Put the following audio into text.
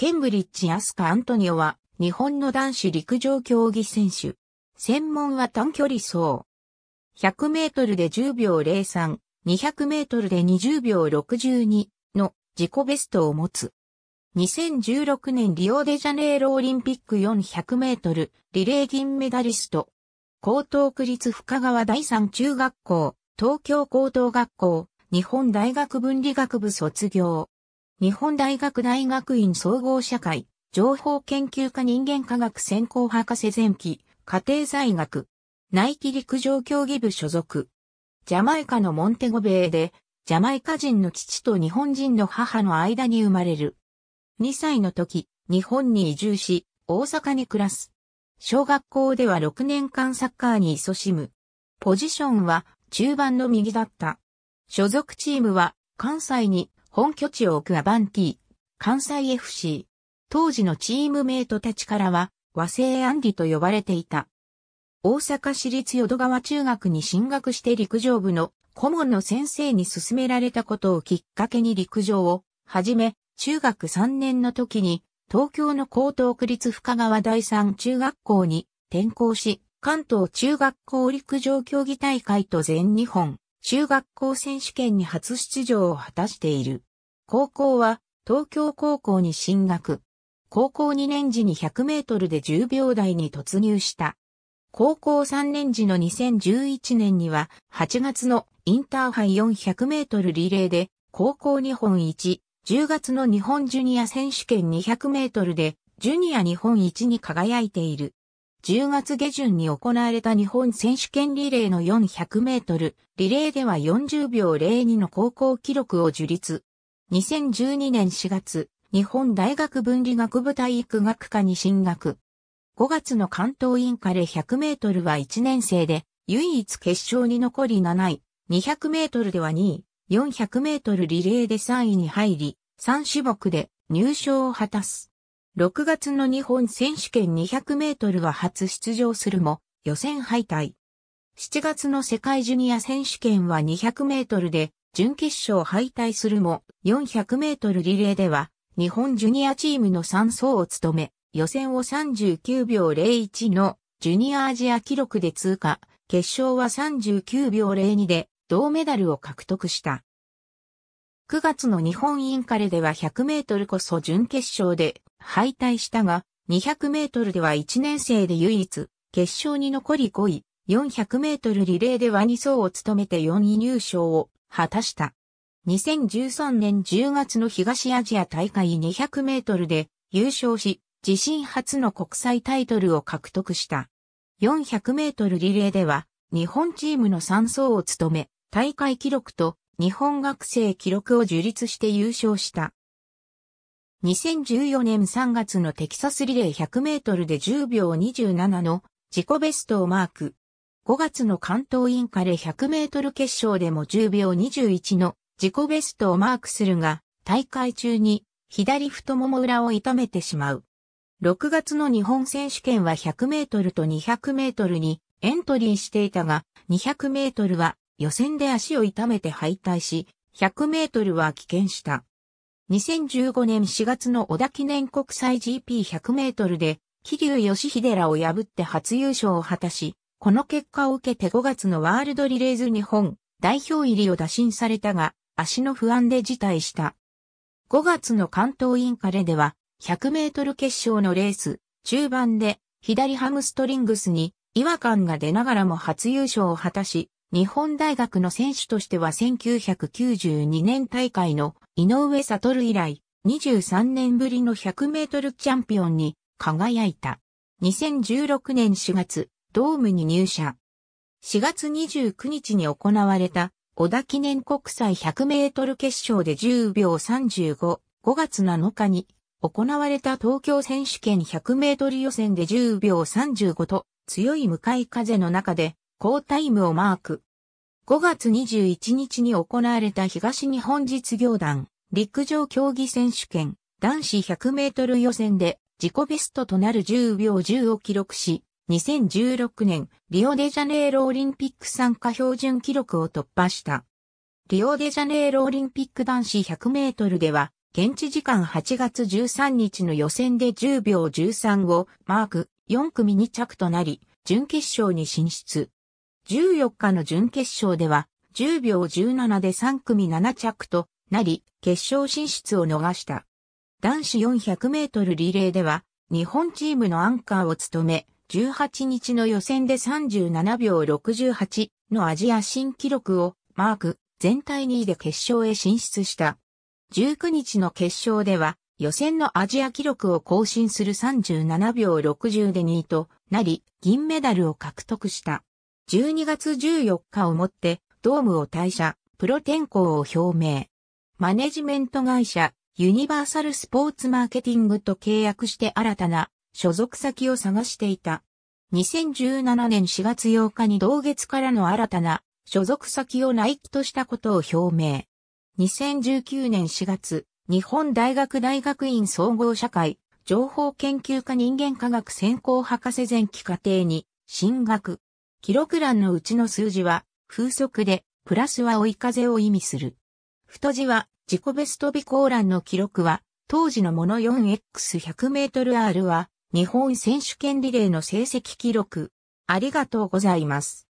ケンブリッジ・アスカ・アントニオは、日本の男子陸上競技選手。専門は短距離走。100メートルで10秒03、200メートルで20秒62の自己ベストを持つ。2016年リオデジャネイロオリンピック400メートルリレー銀メダリスト。高等区立深川第三中学校、東京高等学校、日本大学文理学部卒業。日本大学大学院総合社会、情報研究科人間科学専攻博士前期、家庭在学、内気陸上競技部所属。ジャマイカのモンテゴベイで、ジャマイカ人の父と日本人の母の間に生まれる。2歳の時、日本に移住し、大阪に暮らす。小学校では6年間サッカーに勤しむ。ポジションは中盤の右だった。所属チームは関西に本拠地を置くアバンティ、関西 FC。当時のチームメイトたちからは和製アンディと呼ばれていた。大阪市立淀川中学に進学して陸上部の顧問の先生に勧められたことをきっかけに陸上を始め、中学3年の時に東京の高等区立深川第三中学校に転校し、関東中学校陸上競技大会と全日本中学校選手権に初出場を果たしている。高校は東京高校に進学。高校2年時に100メートルで10秒台に突入した。高校3年時の2011年には8月のインターハイ400メートルリレーで高校日本一、10月の日本ジュニア選手権200メートルでジュニア日本一に輝いている。10月下旬に行われた日本選手権リレーの400メートル、リレーでは40秒02の高校記録を樹立。2012年4月、日本大学文理学部体育学科に進学。5月の関東インカレ100メートルは1年生で、唯一決勝に残り7位、200メートルでは2位、400メートルリレーで3位に入り、3種目で入賞を果たす。6月の日本選手権200メートルは初出場するも、予選敗退。7月の世界ジュニア選手権は200メートルで、準決勝敗退するも、400メートルリレーでは、日本ジュニアチームの3走を務め、予選を39秒01のジュニアアジア記録で通過、決勝は39秒02で銅メダルを獲得した。9月の日本インカレでは100メートルこそ準決勝で敗退したが、200メートルでは1年生で唯一、決勝に残り5位、400メートルリレーでは2走を務めて4位入賞を果たした。2013年10月の東アジア大会200メートルで優勝し、自身初の国際タイトルを獲得した。400メートルリレーでは、日本チームの3走を務め、大会記録と日本学生記録を樹立して優勝した。2014年3月のテキサスリレー100メートルで10秒27の自己ベストをマーク。5月の関東インカレ100メートル決勝でも10秒21の自己ベストをマークするが、大会中に左太もも裏を痛めてしまう。6月の日本選手権は100メートルと200メートルにエントリーしていたが、200メートルは予選で足を痛めて敗退し、100メートルは棄権した。2015年4月の小田記念国際 GP100 メートルで、桐生義秀らを破って初優勝を果たし、この結果を受けて5月のワールドリレーズ日本代表入りを打診されたが、足の不安で辞退した。5月の関東インカレでは、100メートル決勝のレース、中盤で左ハムストリングスに違和感が出ながらも初優勝を果たし、日本大学の選手としては1992年大会の井上悟以来23年ぶりの100メートルチャンピオンに輝いた。2016年4月、ドームに入社。4月29日に行われた小田記念国際100メートル決勝で10秒35、5月7日に行われた東京選手権100メートル予選で10秒35と強い向かい風の中で好タイムをマーク。5月21日に行われた東日本実業団陸上競技選手権男子100メートル予選で自己ベストとなる10秒10を記録し、2016年リオデジャネイロオリンピック参加標準記録を突破した。リオデジャネイロオリンピック男子100メートルでは、現地時間8月13日の予選で10秒13をマーク4組2着となり、準決勝に進出。14日の準決勝では、10秒17で3組7着となり、決勝進出を逃した。男子400メートルリレーでは、日本チームのアンカーを務め、18日の予選で37秒68のアジア新記録をマーク、全体2位で決勝へ進出した。19日の決勝では、予選のアジア記録を更新する37秒60で2位となり、銀メダルを獲得した。12月14日をもって、ドームを退社、プロ転向を表明。マネジメント会社、ユニバーサルスポーツマーケティングと契約して新たな所属先を探していた。2017年4月8日に同月からの新たな所属先を内イとしたことを表明。2019年4月、日本大学大学院総合社会、情報研究科人間科学専攻博士前期課程に進学。記録欄のうちの数字は、風速で、プラスは追い風を意味する。太字は、自己ベスト備考欄の記録は、当時のもの 4x100 メートル R は、日本選手権リレーの成績記録。ありがとうございます。